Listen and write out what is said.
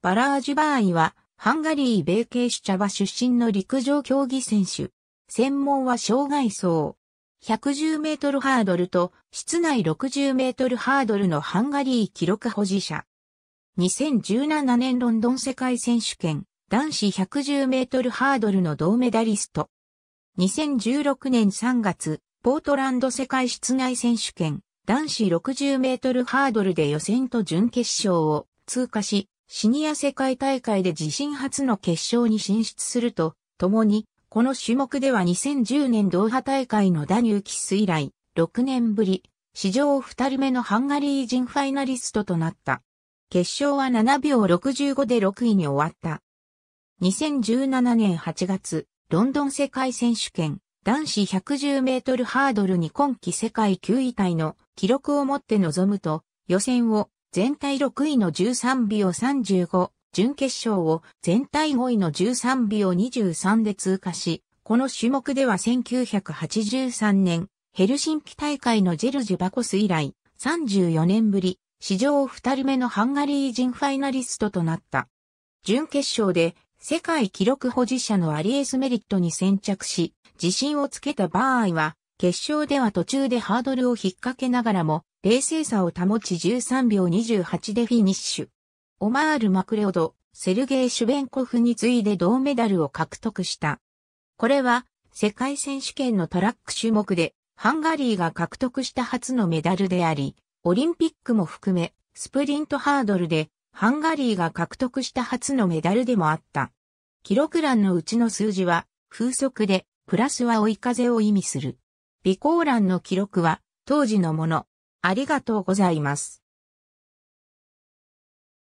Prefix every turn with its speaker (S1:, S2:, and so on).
S1: バラージュバーイは、ハンガリー米系シュチャバ出身の陸上競技選手。専門は障害層。110メートルハードルと、室内60メートルハードルのハンガリー記録保持者。2017年ロンドン世界選手権、男子110メートルハードルの銅メダリスト。2016年3月、ポートランド世界室内選手権、男子60メートルハードルで予選と準決勝を通過し、シニア世界大会で自身初の決勝に進出すると、ともに、この種目では2010年ドーハ大会のダニューキス以来、6年ぶり、史上2人目のハンガリー人ファイナリストとなった。決勝は7秒65で6位に終わった。2017年8月、ロンドン世界選手権、男子110メートルハードルに今季世界9位タイの記録を持って臨むと、予選を全体6位の13秒35、準決勝を全体5位の13秒23で通過し、この種目では1983年、ヘルシンキ大会のジェルジュバコス以来、34年ぶり、史上2人目のハンガリー人ファイナリストとなった。準決勝で、世界記録保持者のアリエス・メリットに先着し、自信をつけた場合は、決勝では途中でハードルを引っ掛けながらも、冷静さを保ち13秒28でフィニッシュ。オマール・マクレオド、セルゲイ・シュベンコフに次いで銅メダルを獲得した。これは、世界選手権のトラック種目で、ハンガリーが獲得した初のメダルであり、オリンピックも含め、スプリントハードルで、ハンガリーが獲得した初のメダルでもあった。記録欄のうちの数字は、風速で、プラスは追い風を意味する。備考欄の記録は当時のもの。ありがとうございます。